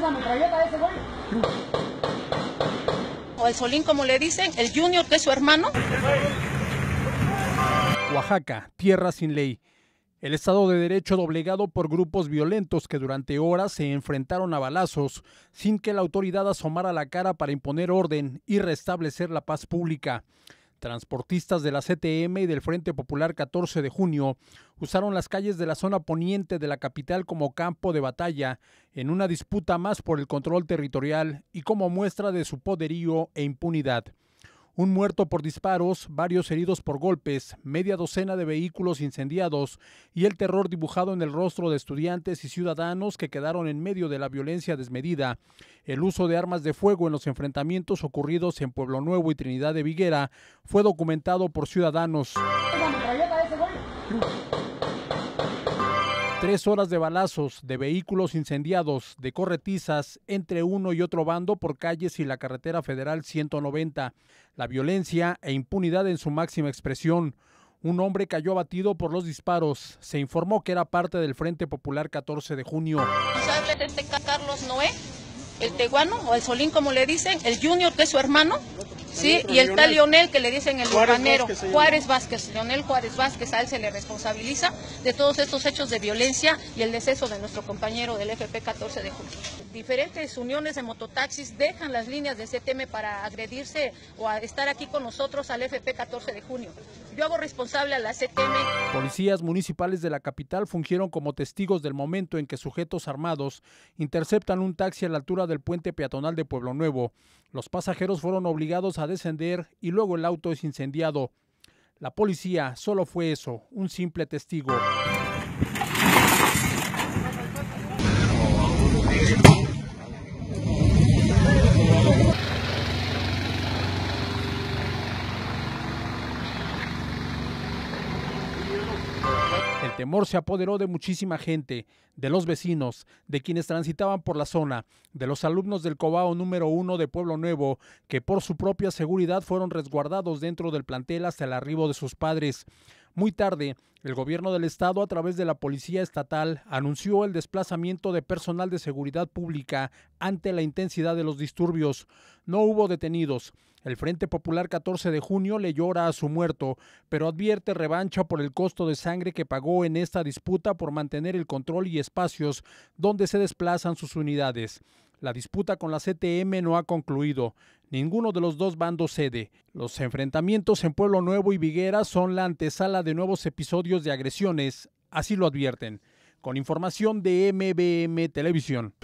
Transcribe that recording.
ese O el Solín, como le dicen, el Junior, que es su hermano. Oaxaca, tierra sin ley. El Estado de Derecho doblegado por grupos violentos que durante horas se enfrentaron a balazos sin que la autoridad asomara la cara para imponer orden y restablecer la paz pública. Transportistas de la CTM y del Frente Popular 14 de junio usaron las calles de la zona poniente de la capital como campo de batalla en una disputa más por el control territorial y como muestra de su poderío e impunidad un muerto por disparos, varios heridos por golpes, media docena de vehículos incendiados y el terror dibujado en el rostro de estudiantes y ciudadanos que quedaron en medio de la violencia desmedida, el uso de armas de fuego en los enfrentamientos ocurridos en Pueblo Nuevo y Trinidad de Viguera fue documentado por ciudadanos. Tres horas de balazos, de vehículos incendiados, de corretizas entre uno y otro bando por calles y la carretera federal 190. La violencia e impunidad en su máxima expresión. Un hombre cayó abatido por los disparos. Se informó que era parte del Frente Popular 14 de junio. ¿Sabe de este Carlos Noé? El teguano, o el Solín como le dicen, el Junior que su hermano, Sí, y el tal Lionel que le dicen el urbanero, Juárez Vázquez, Lionel Juárez Vázquez, a él se le responsabiliza de todos estos hechos de violencia y el deceso de nuestro compañero del FP 14 de junio. Diferentes uniones de mototaxis dejan las líneas de CTM para agredirse o a estar aquí con nosotros al FP 14 de junio. Yo hago responsable a la CTM. Policías municipales de la capital fungieron como testigos del momento en que sujetos armados interceptan un taxi a la altura del puente peatonal de Pueblo Nuevo los pasajeros fueron obligados a descender y luego el auto es incendiado. La policía solo fue eso, un simple testigo. El temor se apoderó de muchísima gente, de los vecinos, de quienes transitaban por la zona, de los alumnos del Cobao número uno de Pueblo Nuevo, que por su propia seguridad fueron resguardados dentro del plantel hasta el arribo de sus padres. Muy tarde, el gobierno del estado a través de la Policía Estatal anunció el desplazamiento de personal de seguridad pública ante la intensidad de los disturbios. No hubo detenidos. El Frente Popular 14 de junio le llora a su muerto, pero advierte revancha por el costo de sangre que pagó en esta disputa por mantener el control y espacios donde se desplazan sus unidades. La disputa con la CTM no ha concluido. Ninguno de los dos bandos cede. Los enfrentamientos en Pueblo Nuevo y Viguera son la antesala de nuevos episodios de agresiones, así lo advierten. Con información de MBM Televisión.